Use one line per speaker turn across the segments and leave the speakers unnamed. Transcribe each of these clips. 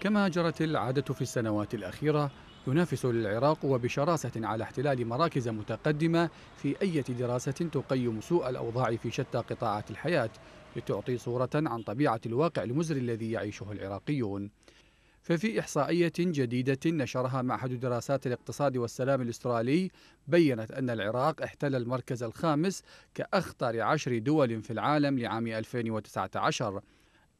كما جرت العادة في السنوات الأخيرة ينافس العراق وبشراسة على احتلال مراكز متقدمة في أي دراسة تقيم سوء الأوضاع في شتى قطاعات الحياة لتعطي صورة عن طبيعة الواقع المزري الذي يعيشه العراقيون ففي إحصائية جديدة نشرها معهد دراسات الاقتصاد والسلام الأسترالي بيّنت أن العراق احتل المركز الخامس كأخطر عشر دول في العالم لعام 2019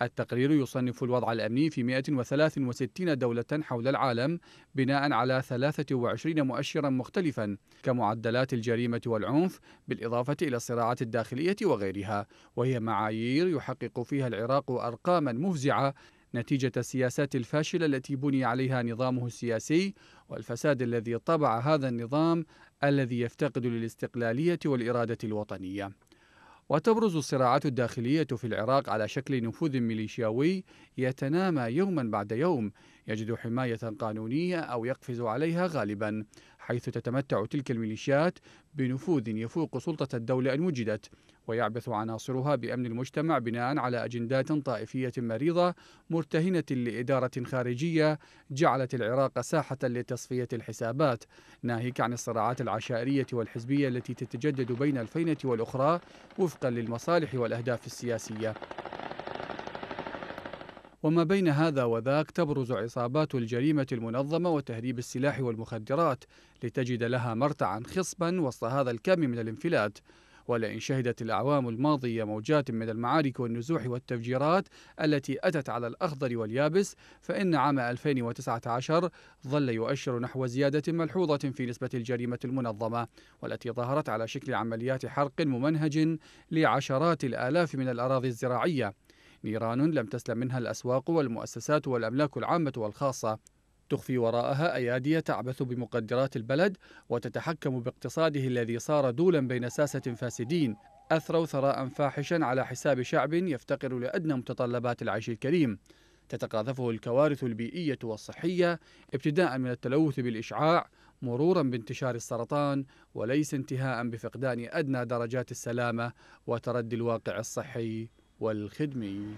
التقرير يصنف الوضع الأمني في 163 دولة حول العالم بناء على 23 مؤشرا مختلفا كمعدلات الجريمة والعنف بالإضافة إلى الصراعات الداخلية وغيرها وهي معايير يحقق فيها العراق أرقاما مفزعة نتيجة السياسات الفاشلة التي بني عليها نظامه السياسي والفساد الذي طبع هذا النظام الذي يفتقد للاستقلالية والإرادة الوطنية وتبرز الصراعات الداخلية في العراق على شكل نفوذ ميليشياوي يتنامى يوما بعد يوم يجد حماية قانونية أو يقفز عليها غالبا حيث تتمتع تلك الميليشيات بنفوذ يفوق سلطة الدولة إن وجدت ويعبث عناصرها بأمن المجتمع بناء على أجندات طائفية مريضة مرتهنة لإدارة خارجية جعلت العراق ساحة لتصفية الحسابات ناهيك عن الصراعات العشائرية والحزبية التي تتجدد بين الفينة والأخرى وفقا للمصالح والأهداف السياسية وما بين هذا وذاك تبرز عصابات الجريمة المنظمة وتهريب السلاح والمخدرات لتجد لها مرتعا خصبا وسط هذا الكم من الانفلات ولئن شهدت الأعوام الماضية موجات من المعارك والنزوح والتفجيرات التي أتت على الأخضر واليابس فإن عام 2019 ظل يؤشر نحو زيادة ملحوظة في نسبة الجريمة المنظمة والتي ظهرت على شكل عمليات حرق ممنهج لعشرات الآلاف من الأراضي الزراعية نيران لم تسلم منها الأسواق والمؤسسات والأملاك العامة والخاصة تخفي وراءها أيادي تعبث بمقدرات البلد وتتحكم باقتصاده الذي صار دولا بين ساسة فاسدين أثروا ثراء فاحشا على حساب شعب يفتقر لأدنى متطلبات العيش الكريم تتقاذفه الكوارث البيئية والصحية ابتداء من التلوث بالإشعاع مرورا بانتشار السرطان وليس انتهاء بفقدان أدنى درجات السلامة وتردي الواقع الصحي والخدمي يعني.